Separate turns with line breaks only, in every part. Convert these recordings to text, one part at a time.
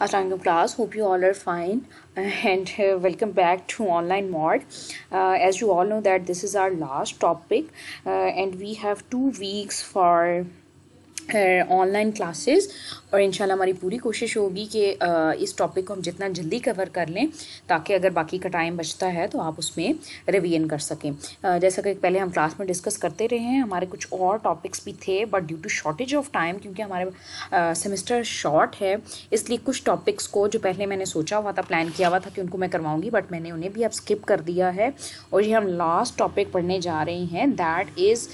Assalamualaikum class hope you all are fine and uh, welcome back to online mod uh, as you all know that this is our last topic uh, and we have two weeks for uh, online classes और इन हमारी पूरी कोशिश होगी कि इस topic को हम जितना जल्दी कवर कर लें ताकि अगर बाकी का टाइम बचता है तो आप उसमें रिवीजन कर सकें जैसा कि पहले हम क्लास में डिस्कस करते रहे हैं हमारे कुछ और टॉपिक्स भी थे but due to shortage of time क्योंकि हमारे सेमेस्टर शॉर्ट है इसलिए कुछ टॉपिक्स को जो पहले मैंने सोचा हुआ था प्लान किया हुआ था कि उनको मैं करवाऊंगी बट मैंने उन्हें भी अब स्किप कर दिया है और ये हम लास्ट टॉपिक पढ़ने जा रहे हैं दैट इज़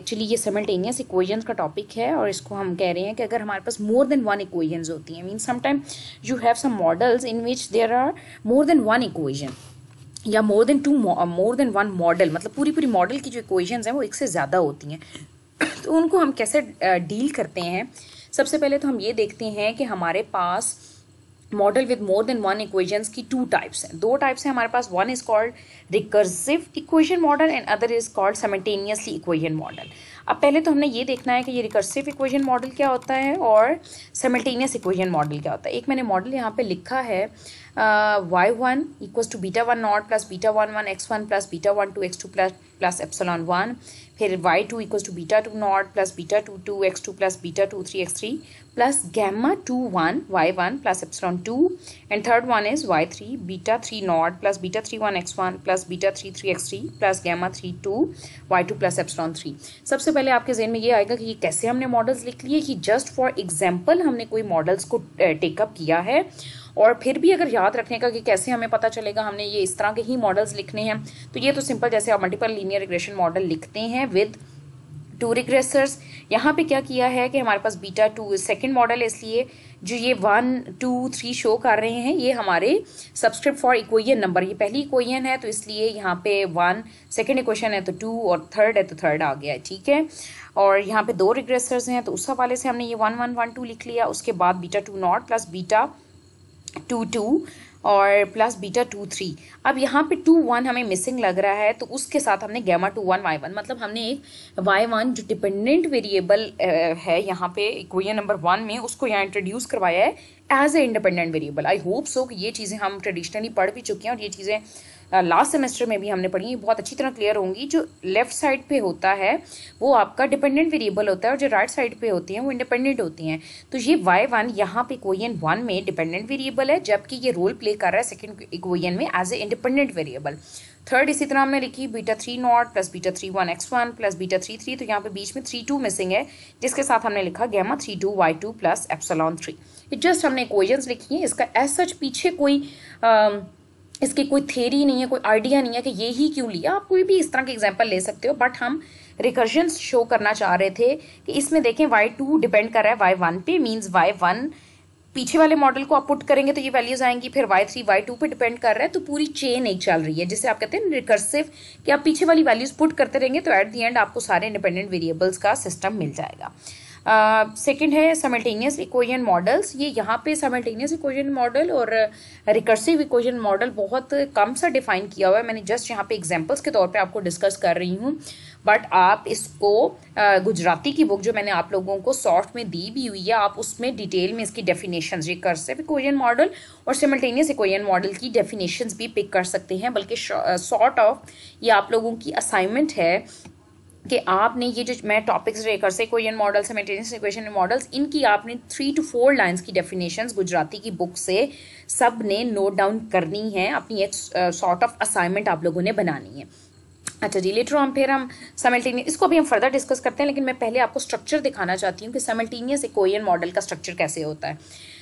एक्चुअली ये सिमल्टेनियस इक्वेजन का टॉपिक है और इसको हम कह रहे हैं कि अगर हमारे पास मोर देन वन इक्वेजन होती हैं mean sometime you have some models in which there are more than one equation या more than two more than one model मतलब पूरी पूरी मॉडल की जो इक्वेजन हैं वो एक से ज़्यादा होती हैं तो उनको हम कैसे डील करते हैं सबसे पहले तो हम ये देखते हैं कि हमारे पास model with more than one equations की टू टाइप्स हैं दो टाइप्स हैं हमारे पास one is called recursive equation model and other is called simultaneously equation model अब पहले तो हमने ये देखना है कि ये रिकर्सिव इक्वेशन मॉडल क्या होता है और सेमल्टेनियस इक्वेशन मॉडल क्या होता है एक मैंने मॉडल यहाँ पे लिखा है Y one equal to beta one not plus beta one one X one plus beta one two X two plus plus epsilon one फिर Y two equal to beta two not plus beta two two X two plus beta two three X three plus gamma two one Y one plus epsilon two and third one is Y three beta three not plus beta three one X one plus beta three three X three plus gamma three two Y two plus epsilon three सबसे पहले आपके जेन में ये आएगा कि ये कैसे हमने मॉडल्स लिख लिए कि जस्ट फॉर एग्जाम्पल हमने कोई मॉडल्स को टेकअप किया है और फिर भी अगर याद रखने का कि कैसे हमें पता चलेगा हमने ये इस तरह के ही मॉडल्स लिखने हैं तो ये तो सिंपल जैसे आप मल्टीपल लीनियर रिग्रेशन मॉडल लिखते हैं विद टू रिग्रेसर्स यहाँ पे क्या किया है कि हमारे पास बीटा टू सेकेंड मॉडल है इसलिए जो ये वन टू थ्री शो कर रहे हैं ये हमारे सब्सक्रिप्ट फॉर इक्वेशन नंबर ये पहली इक्वेशन है तो इसलिए यहाँ पे वन सेकेंड इक्वेशन है तो टू और थर्ड है तो थर्ड आ गया है ठीक है और यहाँ पे दो रिग्रेसर्स हैं तो उस हवाले से हमने ये वन वन वन टू लिख लिया उसके बाद beta two not plus beta two two और प्लस बीटा टू थ्री अब यहाँ पे टू वन हमें मिसिंग लग रहा है तो उसके साथ हमने gamma two one Y one मतलब हमने एक वाई वन जो डिपेंडेंट वेरिएबल है यहाँ पे इक्वेशन नंबर वन में उसको यहाँ इंट्रोड्यूस करवाया है as a independent variable I hope so कि ये चीज़ें हम ट्रेडिशनली पढ़ भी चुके हैं और ये चीज़ें लास्ट सेमेस्टर में भी हमने पढ़ी बहुत अच्छी तरह क्लियर होंगी जो लेफ्ट साइड पे होता है वो आपका डिपेंडेंट वेरिएबल होता है और जो राइट साइड पे होती हैं वो इंडिपेंडेंट होती हैं तो ये वाई वन यहाँ पे इक्वेशन वन में डिपेंडेंट वेरिएबल है जबकि ये रोल प्ले कर रहा है सेकेंड इक्वेशन में as a independent variable third इसी तरह हमने लिखी beta three not plus beta three one X one plus beta three three तो यहाँ पे बीच में थ्री टू मिसिंग है जिसके साथ हमने लिखा gamma three two Y two plus epsilon three just हमने इक्वेशंस लिखी हैं इसका एज सच पीछे कोई आ, इसकी कोई थेरी नहीं है कोई आइडिया नहीं है कि ये ही क्यों लिया आप कोई भी इस तरह के एग्जाम्पल ले सकते हो बट हम रिकर्शन शो करना चाह रहे थे कि इसमें देखें वाई टू डिपेंड कर रहा है वाई वन पे मीन्स वाई वन पीछे वाले मॉडल को आप पुट करेंगे तो ये वैल्यूज आएंगी फिर वाई थ्री वाई टू पर डिपेंड कर रहा है तो पूरी चेन एक चल रही है जिसे आप कहते हैं रिकर्सिव कि आप पीछे वाली वैल्यूज पुट करते रहेंगे तो एट दी एंड आपको सारे इंडिपेंडेंट वेरिएबल्स का सिस्टम मिल जाएगा सेकेंड है समल्टेनियस इक्वेशन मॉडल्स ये यहाँ पे समल्टेनियस इक्वेशन मॉडल और रिकर्सिव इक्वेशन मॉडल बहुत कम सा डिफाइन किया हुआ है मैंने जस्ट यहाँ पे एग्जाम्पल्स के तौर पर आपको डिस्कस कर रही हूँ बट आप इसको गुजराती की बुक जो मैंने आप लोगों को सॉफ्ट में दी भी हुई है आप उसमें डिटेल में इसकी डेफिनेशन रिकर्सिव इक्वेशन मॉडल और सिमल्टेनियस इक्वेशन मॉडल की डेफिनेशन भी पिक कर सकते हैं बल्कि शॉर्ट ऑफ ये आप लोगों की असाइनमेंट है कि आपने ये जो मैं टॉपिक्स रेकर से कोरियन मॉडल्स मेटेरियंस इक्वेशन मॉडल्स इनकी आपने थ्री टू फोर लाइंस की डेफिनेशन गुजराती की बुक से सब ने नोट डाउन करनी है अपनी एक सॉर्ट ऑफ असाइनमेंट आप लोगों ने बनानी है अच्छा जी लेटर हम फिर हम समल्टेनियस इसको अभी हम फर्दर डिस्कस करते हैं लेकिन मैं पहले आपको स्ट्रक्चर दिखाना चाहती हूँ कि समल्टेनियस इक्वेशन मॉडल का स्ट्रक्चर कैसे होता है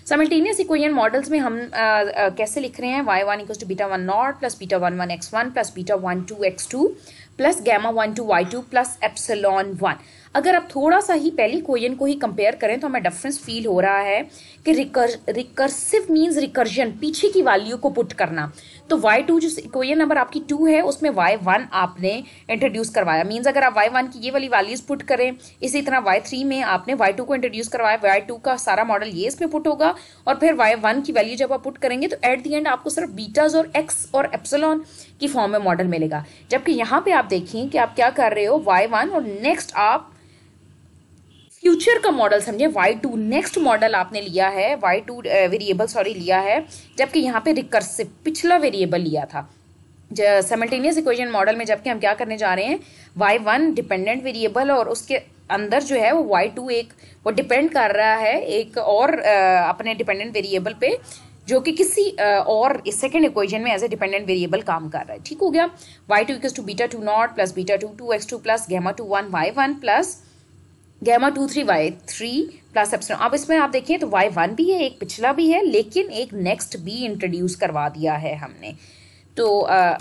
समल्टेनियस इक्वेशन मॉडल्स में हम आ, आ, कैसे लिख रहे हैं Y one equals to beta one not plus beta one one X one plus beta one two X two plus gamma one two Y two plus epsilon one अगर आप थोड़ा सा ही पहली क्वेश्चन को ही कंपेयर करें तो हमें डिफरेंस फील हो रहा है कि रिकर रिकर्सिव मीन्स रिकर्जन पीछे की वैल्यू को पुट करना तो वाई टू जो इक्वेशन नंबर आपकी टू है उसमें वाई वन आपने इंट्रोड्यूस करवाया मीन्स अगर आप वाई वन की ये वाली वैल्यूज पुट करें इसी तरह वाई थ्री में आपने वाई टू को इंट्रोड्यूस करवाया वाई टू का सारा मॉडल ये इसमें पुट होगा और फिर वाई वन की वैल्यू जब आप पुट करेंगे तो एट दी एंड आपको सिर्फ बीटाज और एक्स और एप्सलॉन की फॉर्म में मॉडल मिलेगा जबकि यहाँ पे आप देखें कि आप क्या कर रहे हो वाई वन और नेक्स्ट आप फ्यूचर का मॉडल समझे वाई टू नेक्स्ट मॉडल आपने लिया है वाई टू वेरिएबल सॉरी लिया है जबकि यहाँ पे रिकर्सिव पिछला वेरिएबल लिया था सेमल्टेनियस इक्वेशन मॉडल में जबकि हम क्या करने जा रहे हैं वाई वन डिपेंडेंट वेरिएबल और उसके अंदर जो है वो वाई टू एक वो डिपेंड कर रहा है एक और आ, अपने डिपेंडेंट वेरिएबल पे जो कि किसी आ, और सेकेंड इक्वेशन में एज ए डिपेंडेंट वेरिएबल काम कर रहा है ठीक हो गया Y two equals to beta two not plus beta two two X two plus gamma two one Y one plus gamma two three Y three plus epsilon अब इसमें आप देखें तो वाई वन भी है एक पिछला भी है लेकिन एक नेक्स्ट भी इंट्रोड्यूस करवा दिया है हमने तो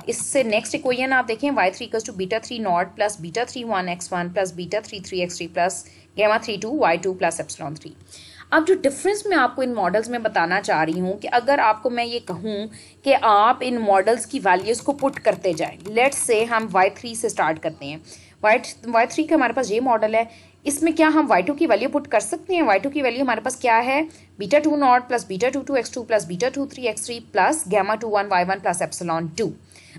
इससे नेक्स्ट इक्वेशन आप देखें Y three equals to beta three not plus beta three one X one plus beta three three X three plus gamma three two Y two plus epsilon three अब जो डिफरेंस मैं आपको इन models में बताना चाह रही हूँ कि अगर आपको मैं ये कहूँ कि आप इन मॉडल्स की वैल्यूज़ को पुट करते जाएं लेट्स से हम वाई थ्री से स्टार्ट करते हैं वाई वाई थ्री का हमारे पास ये मॉडल है इसमें क्या हम वाई टू की वैल्यू पुट कर सकते हैं वाई टू की वैल्यू हमारे पास क्या है beta two not plus beta two two X two plus beta two three X three plus gamma two one Y one plus epsilon two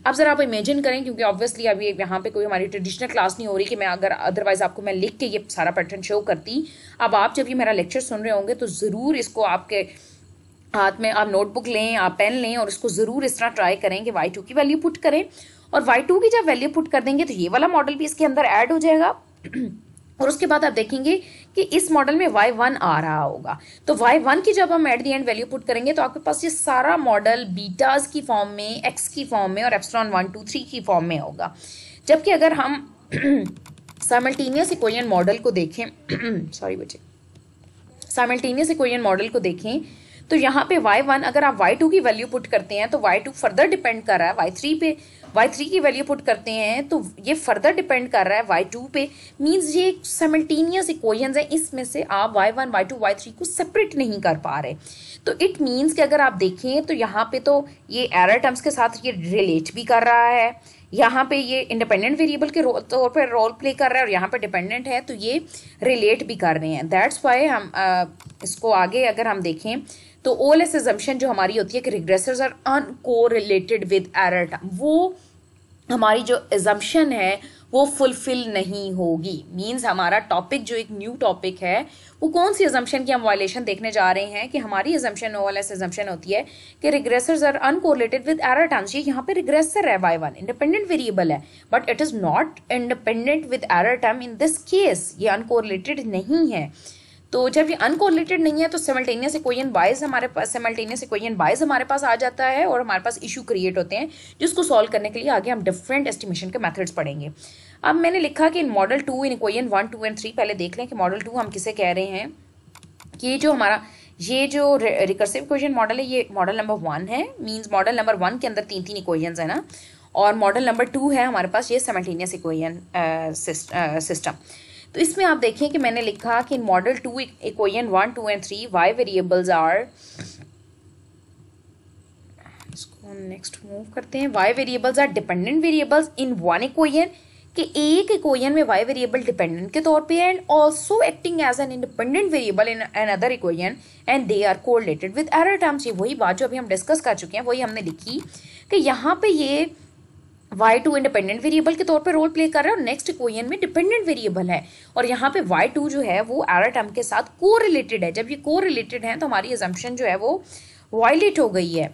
अब जरा आप इमेजिन करें क्योंकि ऑब्वियसली अभी यहाँ पे कोई हमारी ट्रेडिशनल क्लास नहीं हो रही कि मैं अगर अदरवाइज आपको मैं लिख के ये सारा पैटर्न शो करती अब आप जब ये मेरा लेक्चर सुन रहे होंगे तो ज़रूर इसको आपके हाथ में आप नोटबुक लें आप पेन लें और इसको ज़रूर इस तरह ट्राई करें कि वाई टू की वैल्यू पुट करें और वाई टू की जब वैल्यू पुट कर देंगे तो ये वाला मॉडल भी इसके अंदर ऐड हो जाएगा और उसके बाद आप देखेंगे कि इस मॉडल में y1 आ रहा होगा तो y1 की जब हम at the end value put करेंगे तो आपके पास ये सारा मॉडल बीटाज की फॉर्म में x की फॉर्म में और एप्सलॉन वन टू थ्री की फॉर्म में होगा जबकि अगर हम साइमल्टेनियस इक्वेशन मॉडल को देखें सॉरी बच्चे साइमल्टेनियस इक्वेशन मॉडल को देखें तो यहाँ पे y1 अगर आप y2 की वैल्यू पुट करते हैं तो y2 फर्दर डिपेंड कर रहा है y3 पे वाई थ्री की वैल्यू पुट करते हैं तो ये फर्दर डिपेंड कर रहा है वाई टू पे मीन्स ये सेमल्टीनियस इक्वेशन है इसमें से आप Y one Y two Y three को सेपरेट नहीं कर पा रहे तो इट मीन्स कि अगर आप देखें तो यहाँ पे तो ये एरर टर्म्स के साथ ये रिलेट भी कर रहा है यहाँ पे ये इंडिपेंडेंट वेरिएबल के तौर पर रोल प्ले कर रहा है और यहाँ पे डिपेंडेंट है तो ये रिलेट भी कर रहे हैं दैट्स वाई हम आ, इसको आगे अगर हम देखें तो ओल एस एजम्पन जो हमारी होती है कि regressors are uncorrelated with error term वो हमारी जो एजम्पन है वो फुलफिल नहीं होगी मीन्स हमारा टॉपिक जो एक न्यू टॉपिक है वो कौन सी एजम्पन की हम वायलेशन देखने जा रहे हैं कि हमारी एजम्पन ओ एस एजम्पन होती है कि regressors are uncorrelated with error terms ये यहाँ पे रिग्रेसर है वाई वन इंडिपेंडेंट वेरिएबल है but it is not independent with error term in this case ये अनकोरिलेटेड नहीं है तो जब ये अनकोरिलेटेड नहीं है तो सिमल्टेनियस इक्वेशन बाइज हमारे पास सिमल्टेनियस इक्वेशन बाइज हमारे पास आ जाता है और हमारे पास इशू क्रिएट होते हैं जिसको सॉल्व करने के लिए आगे हम डिफरेंट एस्टिमेशन के मेथड्स पढ़ेंगे अब मैंने लिखा कि in model two in equation one two and three पहले देख लें कि मॉडल टू हम किसे कह रहे हैं कि जो हमारा ये जो रिकर्सिव इक्वेशन मॉडल है ये मॉडल नंबर वन है मीन्स मॉडल नंबर वन के अंदर तीन तीन इक्वेशन है ना और मॉडल नंबर टू है हमारे पास ये सेमल्टेनियस इक्वेशन सिस्टम तो इसमें आप देखें कि मैंने लिखा कि in model two equation one two and three Y variables are इसको नेक्स्ट मूव करते हैं Y variables are dependent variables in one equation कि एक इक्वेशन में वाई वेरिएबल डिपेंडेंट के तौर पे है and also acting as an independent variable in an other equation and they are correlated with error terms ये वही बात जो अभी हम डिस्कस कर चुके हैं वही हमने लिखी कि यहाँ पे ये वाई टू इंडिपेंडेंट वेरिएबल के तौर पे रोल प्ले कर रहा है और नेक्स्ट इक्वेशन में डिपेंडेंट वेरिएबल है और यहाँ पे वाई टू जो है वो एरा टर्म के साथ को रिलेटेड है जब ये को रिलेटेड है तो हमारी एजम्पन जो है वो वायलेट हो गई है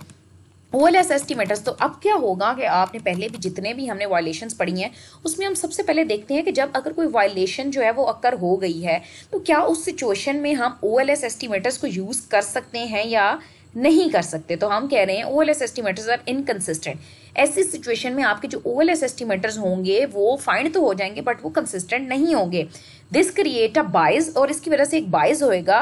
ओ एल एस एस्टिमेटर्स तो अब क्या होगा कि आपने पहले भी जितने भी हमने वायलेशन पढ़ी हैं उसमें हम सबसे पहले देखते हैं कि जब अगर कोई वायलेशन जो है वो अक्कर हो गई है तो क्या उस सिचुएशन में हम ओ एल एस एस्टिमेटर्स को यूज़ कर सकते हैं या नहीं कर सकते तो हम कह रहे हैं O L S estimators are inconsistent ऐसी सिचुएशन में आपके जो ओ एल एस एस्टिमेटर्स होंगे वो फाइंड तो हो जाएंगे बट वो कंसिस्टेंट नहीं होंगे दिस क्रिएट अ बाइज और इसकी वजह से एक बाइज होएगा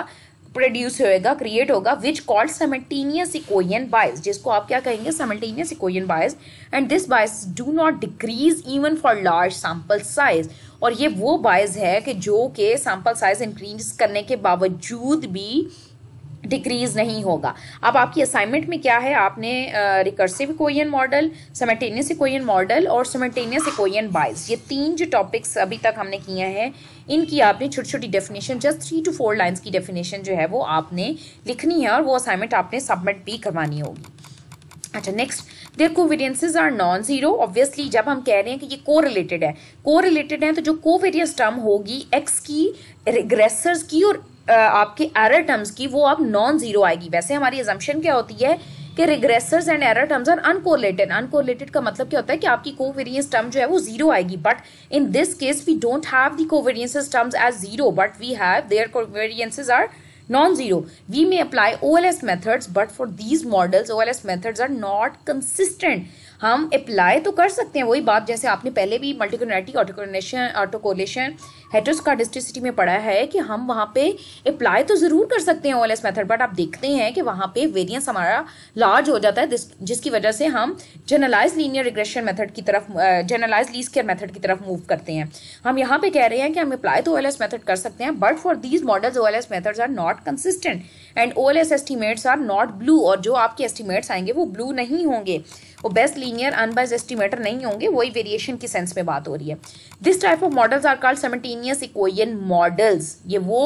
प्रोड्यूस होएगा क्रिएट होगा विच कॉल्ड समल्टेनियस इकोइन बायस जिसको आप क्या कहेंगे simultaneous equation bias and this bias do not decrease even for large sample size और ये वो बायस है कि जो के सैम्पल साइज इंक्रीज करने के बावजूद भी डिक्रीज नहीं होगा अब आपकी असाइनमेंट में क्या है आपने recursive equation model simultaneous equation model और सेमेटेनियस इकोयन बाइस ये तीन जो टॉपिक्स अभी तक हमने किए हैं इनकी आपने छोटी छोटी definition just three two four lines की डेफिनेशन जो है वो आपने लिखनी है और वो असाइनमेंट आपने सबमिट भी करवानी होगी अच्छा next there covariances are non zero obviously जब हम कह रहे हैं कि ये को रिलेटेड है को रिलेटेड है तो जो कोवेरियंस टर्म होगी एक्स की रिग्रेसर्स की और आपके एरर टर्म्स की वो अब नॉन जीरो आएगी वैसे हमारी एजम्पन क्या होती है कि regressors and error terms are uncorrelated uncorrelated का मतलब क्या होता है कि आपकी कोवेरियंस टर्म जो है वो जीरो आएगी but in this case we don't have the covariance terms as zero but we have there covariances are apply O L S apply but for these models O L S methods are not consistent हम apply तो कर सकते हैं वही बात जैसे आपने पहले भी मल्टीकोनैटी ऑटोकोनेशन ऑटोकोलेशन हेट्रोस्कार्डिस्टिसिटी में पढ़ा है कि हम वहाँ पे अप्लाई तो ज़रूर कर सकते हैं ओ मेथड बट आप देखते हैं कि वहाँ पे वेरियंस हमारा लार्ज हो जाता है जिसकी वजह से हम जनरलाइज लीनियर रिग्रेशन मेथड की तरफ जनरलाइज लीज केयर मेथड की तरफ मूव करते हैं हम यहाँ पे कह रहे हैं कि हम अप्लाई तो ओ मेथड कर सकते हैं but for these models O methods are not consistent and O estimates are not BLUE और जो आपके एस्टिमेट्स आएंगे वो ब्लू नहीं होंगे वो बेस्ट लीनियर अनबाइज एस्टिमेटर नहीं होंगे वही वेरिएशन की सेंस में बात हो रही है this type of models are called simultaneous equation models ये वो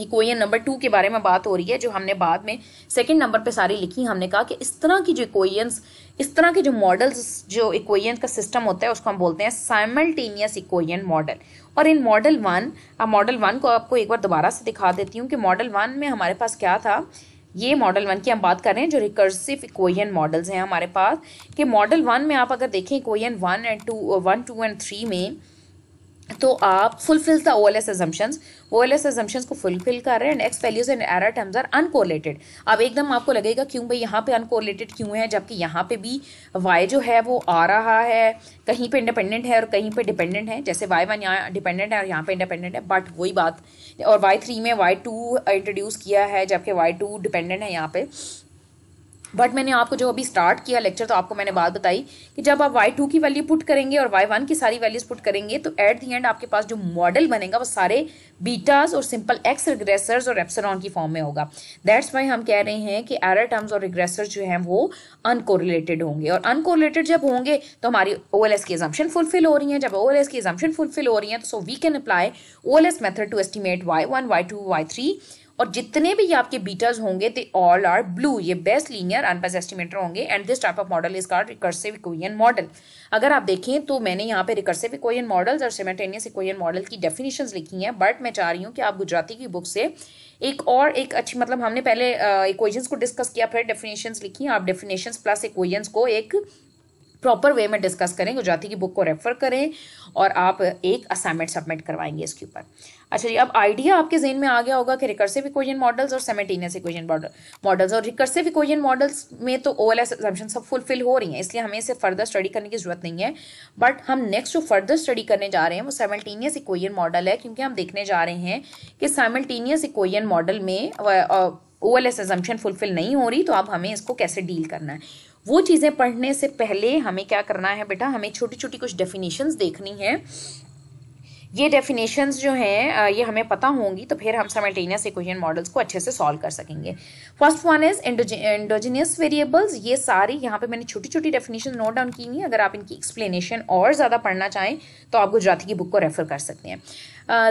इक्वेशन नंबर टू के बारे में बात हो रही है जो हमने बाद में सेकेंड नंबर पर सारी लिखी हमने कहा कि इस तरह की जो इक्वेशंस इस तरह के जो मॉडल्स जो इक्वेशन का सिस्टम होता है उसको हम बोलते हैं साइमल्टेनियस इक्वेशन मॉडल और इन मॉडल वन अब मॉडल वन को आपको एक बार दोबारा से दिखा देती हूँ कि मॉडल वन में हमारे पास क्या था ये मॉडल वन की हम बात कर रहे हैं जो रिकर्सिव इक्वेशन मॉडल्स हैं हमारे पास कि मॉडल वन में आप अगर देखें equation one and two one two and three में तो आप fulfils the O L S assumptions O L S assumptions को फुलफिल कर रहे हैं and X values and error terms are uncorrelated अब एकदम आपको लगेगा क्यों भाई यहाँ पे अनकोरलेटेड क्यों है जबकि यहाँ पे भी वाई जो है वो आ रहा है कहीं पे इंडिपेंडेंट है और कहीं पे डिपेंडेंट है जैसे वाई वन यहाँ डिपेंडेंट है और यहाँ पे इंडिपेंडेंट है बट वही बात और वाई थ्री में वाई टू इंट्रोड्यूस किया है जबकि वाई टू डिपेंडेंट है यहाँ पे बट मैंने आपको जो अभी स्टार्ट किया लेक्चर तो आपको मैंने बात बताई कि जब आप वाई टू की वैल्यू पुट करेंगे और वाई वन की सारी वैल्यूज पुट करेंगे तो एट दी एंड आपके पास जो मॉडल बनेगा वो सारे बीटास और सिंपल एक्स रिग्रेसर्स और एप्सरॉन की फॉर्म में होगा दैट्स वाई हम कह रहे हैं कि एरर टर्म्स और रिग्रेसर जो हैं वो अनकोरिलेटेड होंगे और अनकोरिलेटेड जब होंगे तो हमारी ओ एल एस की एजम्पन फुलफिल हो रही है जब ओ एल एस की एजम्पन फुलफिल हो रही है तो so we can apply O L S method to estimate Y one Y two Y three और जितने भी आपके बीटर्स होंगे दे ऑल आर ब्लू ये बेस्ट लीनियर अनपस एस्टिमेटर होंगे and this type of model is called recursive equation model अगर आप देखें तो मैंने यहाँ पे रिकर्सिव इक्वेशन मॉडल्स और सिमेटेनियस इक्वेशन मॉडल की डेफिनेशन लिखी हैं बट मैं चाह रही हूँ कि आप गुजराती की बुक से एक और एक अच्छी मतलब हमने पहले uh, को डिस्कस किया फिर डेफिनेशन लिखी आप डेफिनेशन प्लस इक्वेजन्स को एक प्रॉपर वे में डिस्कस करें गुजराती की बुक को रेफर करें और आप एक असाइनमेंट सबमिट करवाएंगे इसके ऊपर अच्छा जी अब आइडिया आपके जेन में आ गया होगा कि रिकर्सिव इक्वेशन मॉडल्स और सेमेटीनियस इक्वेशन मॉडल मॉडल्स और रिकर्सिव इक्वेशन मॉडल्स में तो ओ एल एस सब फुलफिल हो रही हैं इसलिए हमें इसे फर्दर स्टडी करने की जरूरत नहीं है बट हम नेक्स्ट जो फर्दर स्टडी करने जा रहे हैं वो सेमल्टीनियस इक्वेशन मॉडल है क्योंकि हम देखने जा रहे हैं कि सेमल्टीनियस इक्वेशन मॉडल में ओ एल एस फुलफिल नहीं हो रही तो अब हमें इसको कैसे डील करना है वो चीज़ें पढ़ने से पहले हमें क्या करना है बेटा हमें छोटी छोटी कुछ डेफिनेशंस देखनी है ये डेफिनेशंस जो हैं ये हमें पता होंगी तो फिर हम समल्टेनियस इक्वेशन मॉडल्स को अच्छे से सॉल्व कर सकेंगे first one is endogenous variables ये सारी यहाँ पे मैंने छोटी छोटी डेफिनेशन नोट डाउन की हुई अगर आप इनकी एक्सप्लेनेशन और ज़्यादा पढ़ना चाहें तो आप गुजराती की बुक को रेफर कर सकते हैं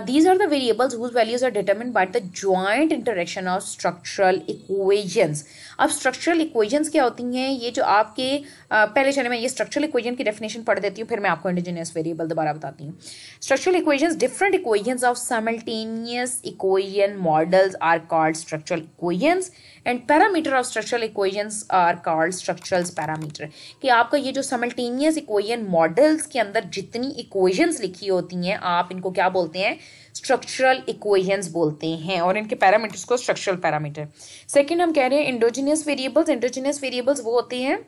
these are the variables whose values are determine by the joint interaction of structural equations अब स्ट्रक्चरल इक्वेजन्स क्या होती हैं ये जो आपके uh, पहले चले मैं ये स्ट्रक्चरल इक्वेजन की डेफिनेशन पढ़ देती हूँ फिर मैं आपको इंडिजिनियस वेरिएबल दोबारा बताती हूँ structural equations different equations of simultaneous equation models are called structural equations and parameter of structural equation are called structural parameter कि आपका ये जो समल्टेनियस इक्वेजन मॉडल्स के अंदर जितनी इक्वेजन्स लिखी होती हैं आप इनको क्या बोलते हैं स्ट्रक्चरल इक्वेजन बोलते हैं और इनके पैरामीटर्स को स्ट्रक्चरल पैरामीटर सेकेंड हम कह रहे हैं इंडोजिनियस वेरिएबल्स इंडोजिनियस वेरिएबल्स वो होते हैं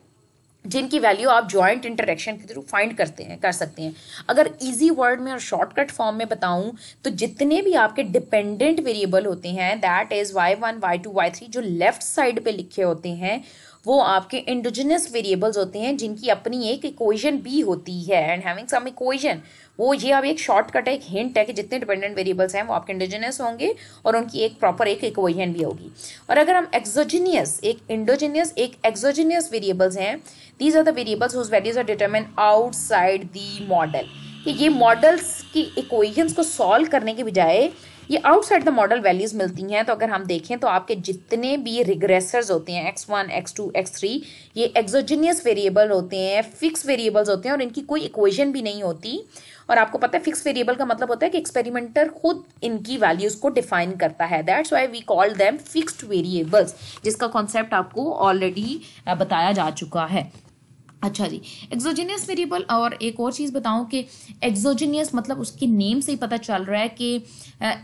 जिनकी वैल्यू आप जॉइंट इंटरेक्शन के थ्रू फाइंड करते हैं कर सकते हैं अगर इजी वर्ड में और शॉर्टकट फॉर्म में बताऊं तो जितने भी आपके डिपेंडेंट वेरिएबल होते हैं that is Y one Y two Y three जो लेफ्ट साइड पे लिखे होते हैं वो आपके इंडिजिनस वेरिएबल्स होते हैं जिनकी अपनी एक इक्वेशन भी होती है एंड हैविंग सम इक्वेशन वो ये अब एक शॉर्टकट है एक हिंट है कि जितने डिपेंडेंट वेरिएबल्स हैं वो आपके इंडिजिनस होंगे और उनकी एक प्रॉपर एक इक्वेशन भी होगी और अगर हम एक्सोजिनियस एक इंडोजीनियस एक एक्सोजिनियस वेरिएबल्स हैं these are the variables whose values are determine outside the model कि ये मॉडल्स की इक्वेशंस को सॉल्व करने के बजाय ये आउटसाइड द मॉडल वैल्यूज मिलती हैं तो अगर हम देखें तो आपके जितने भी रिग्रेसर्स होते हैं X one X two X three ये एक्सोजीनियस वेरिएबल होते हैं फिक्स वेरिएबल्स होते हैं और इनकी कोई इक्वेशन भी नहीं होती और आपको पता है फिक्स वेरिएबल का मतलब होता है कि एक्सपेरिमेंटर खुद इनकी वैल्यूज को डिफाइन करता है that's why we call them fixed variables जिसका कॉन्सेप्ट आपको ऑलरेडी बताया जा चुका है अच्छा जी एक्सोजीनियस वेरिएबल और एक और चीज़ बताऊं कि एक्सोजीनियस मतलब उसके नेम से ही पता चल रहा है कि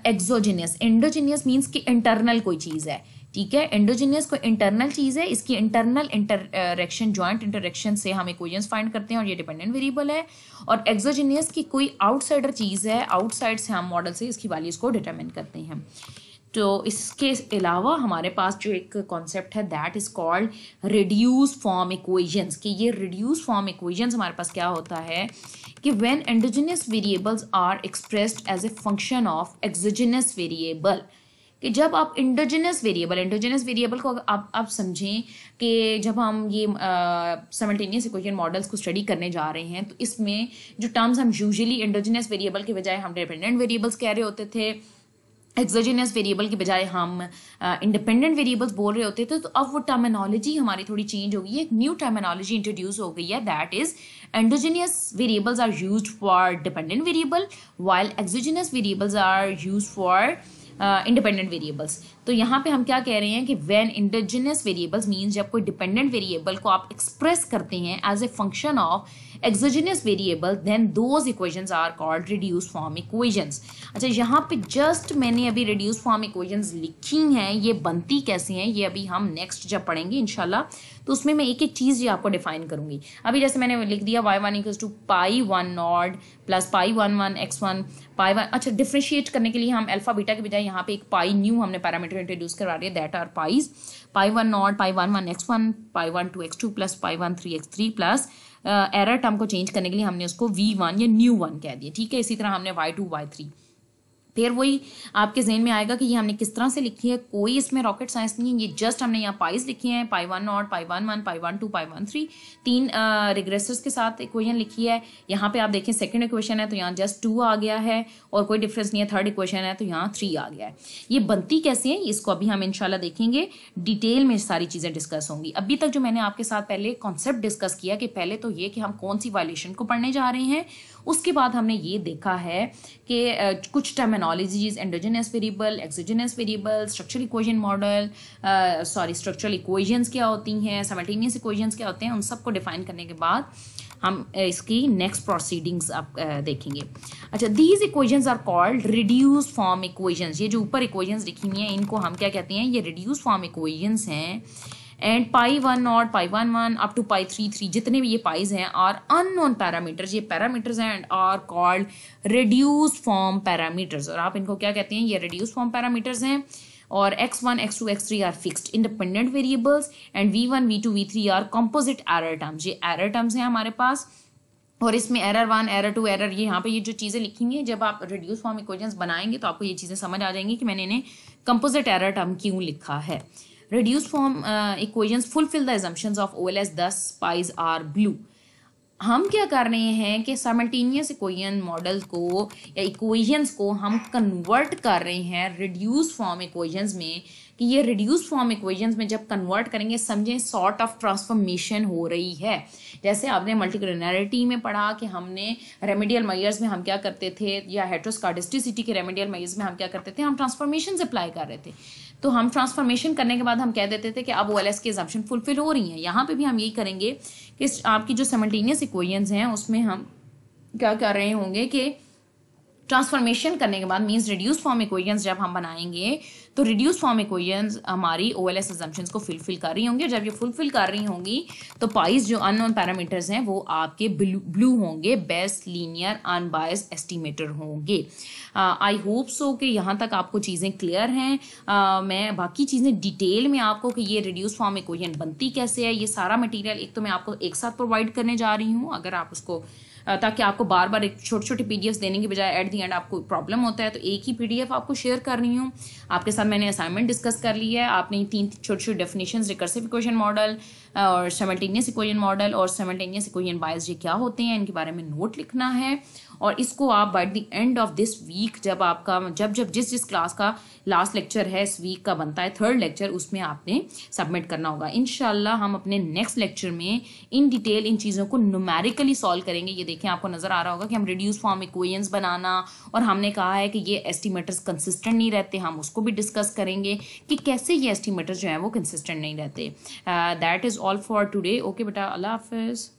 एक्सोजीनियस एंडोजीनियस मींस कि इंटरनल कोई चीज़ है ठीक है एंडोजीनियस कोई इंटरनल चीज़ है इसकी इंटरनल इंटरक्शन जॉइंट इंटरेक्शन से हम इक्वेजन्स फाइंड करते हैं और ये डिपेंडेंट वेरिएबल है और एक्सोजीनियस की कोई आउटसाइडर चीज़ है आउटसाइड से हम मॉडल से इसकी वैल्यूज़ को डिटर्मिन करते हैं तो इसके अलावा हमारे पास जो एक कॉन्सेप्ट है that is called reduce form equations कि ये रिड्यूस फॉर्म इक्वेजन्स हमारे पास क्या होता है कि when endogenous variables are expressed as a function of exogenous variable कि जब आप इंडोजिनस वेरिएबल इंडोजिनस वेरिएबल को आप आप समझें कि जब हम ये समल्टेनियस इक्वेशन मॉडल्स को स्टडी करने जा रहे हैं तो इसमें जो टर्म्स हम यूजुअली इंडोजिनस वेरिएबल के बजाय हम डिपेंडेंट वेरिएबल्स कह रहे होते थे एक्सोजीनियस वेरिएबल के बजाय हम इंडिपेंडेंट uh, वेरिएबल्स बोल रहे होते थे तो अब वो टर्मिनोलॉजी हमारी थोड़ी चेंज हो गई है एक न्यू टर्मिनोलॉजी इंट्रोड्यूस हो गई है that is endogenous variables are use for dependent variable while exogenous variables are use for independent variables तो यहाँ पे हम क्या कह रहे हैं कि वेन इंडिजिनियस वेरिएबल्स मीन जब कोई डिपेंडेंट वेरिएबल को आप एक्सप्रेस करते हैं as a function of exogenous variable then those equation are called reduce form equations अच्छा यहाँ पे जस्ट मैंने अभी रिड्यूस फॉर्म इक्वेशंस लिखी हैं ये बनती कैसी हैं ये अभी हम नेक्स्ट जब पढ़ेंगे इनशाला तो उसमें मैं एक एक चीज़ ये आपको डिफाइन करूंगी अभी जैसे मैंने लिख दिया Y one equal to pi one naught plus pi one one X one pi one अच्छा डिफ्रेंशिएट करने के लिए हम अल्फा बीटा के बजाय यहाँ पे एक पाई न्यू हमने पैरामीटर इंटीग्रेटर इंट्रोड्यूस करवा रही है that are pis pi one naught pi one one X one pi one two X two plus pi one three X three plus error term को चेंज करने के लिए हमने उसको वी वन या न्यू वन कह दिया ठीक है इसी तरह हमने वाई टू वाई थ्री फिर वही आपके जहन में आएगा कि ये हमने किस तरह से लिखी है कोई इसमें रॉकेट साइंस नहीं है ये जस्ट हमने यहाँ पाइज लिखे हैं pi one naught pi one one pi one two pi one three तीन रिग्रेसर्स के साथ इक्वेशन लिखी है यहाँ पे आप देखें सेकंड इक्वेशन है तो यहाँ जस्ट टू आ गया है और कोई डिफरेंस नहीं है थर्ड इक्वेशन है तो यहाँ थ्री आ गया है ये बनती कैसे है इसको अभी हम इनशाला देखेंगे डिटेल में सारी चीज़ें डिस्कस होंगी अभी तक जो मैंने आपके साथ पहले कॉन्सेप्ट डिस्कस किया कि पहले तो ये कि हम कौन सी वायलेशन को पढ़ने जा रहे हैं उसके बाद हमने ये देखा है कि कुछ terminologies endogenous variable exogenous variable structural equation model sorry structural equations क्या होती हैं सेमेटेनियस इक्वेशंस क्या होते हैं उन सबको डिफाइन करने के बाद हम इसकी नेक्स्ट प्रोसीडिंग्स आप देखेंगे अच्छा these equations are called reduce form equations ये जो ऊपर इक्वेशंस लिखी हुई हैं इनको हम क्या कहते हैं ये रिड्यूस फॉर्म इक्वेशंस हैं and pi one naught pi one one up to pi three three जितने भी ये पाइज हैं आर अननोन पैरामीटर्स ये पैरामीटर्स हैं and are called reduce form parameters और आप इनको क्या कहते हैं ये रिड्यूस फॉर्म पैरामीटर्स हैं और x1, x2, x3 three are fixed independent variables and v1, v2, v3 three are composite error terms ये एरर टर्म्स हैं हमारे पास और इसमें error one error two error ये यहाँ पे ये जो चीज़ें लिखी हैं जब आप रिड्यूस फॉर्म इक्वेशंस बनाएंगे तो आपको ये चीज़ें समझ आ जाएंगी कि मैंने इन्हें कंपोजिट एरर टर्म क्यों लिखा है reduced form uh, equations fulfill the assumptions of OLS thus pies are blue हम क्या कर रहे हैं कि सामल्टीनियस इक्वेशन मॉडल को या इक्वेशंस को हम कन्वर्ट कर रहे हैं रिड्यूस फॉर्म इक्वेशंस में कि ये रिड्यूस फॉर्म इक्वेशंस में जब कन्वर्ट करेंगे समझें सॉर्ट ऑफ ट्रांसफॉर्मेशन हो रही है जैसे आपने मल्टीक्लिनरिटी में पढ़ा कि हमने रेमेडियल मयर्स में हम क्या करते थे या हेट्रोस्कार्डिस्टिसिटी के रेमेडियल मयर्स में हम क्या करते थे हम ट्रांसफॉर्मेशन अप्लाई कर रहे थे तो हम ट्रांसफॉर्मेशन करने के बाद हम कह देते थे कि अब ओ एल एस की एग्जाम्पन फुलफिल हो रही हैं यहाँ पे भी हम यही करेंगे कि आपकी जो सेमल्टेनियस इक्वेशंस हैं उसमें हम क्या कर रहे होंगे कि ट्रांसफॉर्मेशन करने के बाद मीन्स रिड्यूस फॉर्म इक्वेशंस जब हम बनाएंगे तो रिड्यूस फॉर्म इक्वेशंस हमारी ओ एल को फुलफिल कर रही होंगी जब ये फुलफिल कर रही होंगी तो पाइस जो अननोन पैरामीटर्स हैं वो आपके ब्लू होंगे बेस्ट लीनियर अनबायस एस्टिमेटर होंगे आई होप सो कि यहाँ तक आपको चीज़ें क्लियर हैं uh, मैं बाकी चीज़ें डिटेल में आपको कि ये रिड्यूस फॉर्म इक्वेशन बनती कैसे है ये सारा मटेरियल एक तो मैं आपको एक साथ प्रोवाइड करने जा रही हूँ अगर आप उसको ताकि आपको बार बार एक छोटे छोटे पी देने के बजाय एट दी एंड आपको प्रॉब्लम होता है तो एक ही पी आपको शेयर कर रही हूँ आपके साथ मैंने असाइनमेंट डिस्कस कर ली है आपने तीन छोटी छोटी डेफिनेशन रिकर्सिव इक्वेशन मॉडल और सेमल्टेनियस इक्वेशन मॉडल और सेमल्टेनियस इक्वेशन बायस ये क्या होते हैं इनके बारे में नोट लिखना है और इसको आप by the end of this week जब आपका जब जब जिस जिस क्लास का लास्ट लेक्चर है इस वीक का बनता है थर्ड लेक्चर उसमें आपने सबमिट करना होगा इन हम अपने नेक्स्ट लेक्चर में इन डिटेल इन चीज़ों को नुमेरिकली सॉल्व करेंगे ये देखें आपको नज़र आ रहा होगा कि हम रिड्यूस फॉर्म इक्वेशंस बनाना और हमने कहा है कि ये एस्टिमेटर्स कंसिस्टेंट नहीं रहते हम उसको भी डिस्कस करेंगे कि कैसे ये एस्टिमेटर्स जो हैं वो कंसिस्टेंट नहीं रहते that is all for today okay बेटा अल्लाह हाफिज़